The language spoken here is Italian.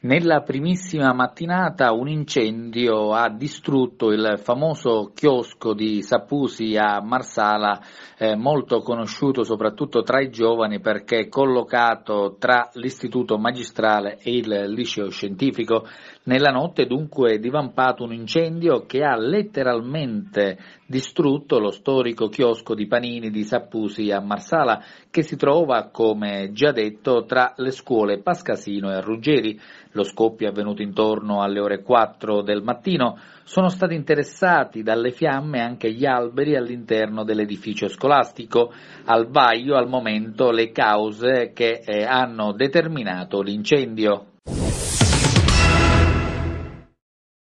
Nella primissima mattinata un incendio ha distrutto il famoso chiosco di Sapusi a Marsala, eh, molto conosciuto soprattutto tra i giovani perché collocato tra l'istituto magistrale e il liceo scientifico. Nella notte dunque è divampato un incendio che ha letteralmente distrutto lo storico chiosco di panini di Sapusi a Marsala che si trova, come già detto, tra le scuole Pascasino e Ruggeri. Lo scoppio è avvenuto intorno alle ore 4 del mattino. Sono stati interessati dalle fiamme anche gli alberi all'interno dell'edificio scolastico. Al vaglio al momento le cause che eh, hanno determinato l'incendio.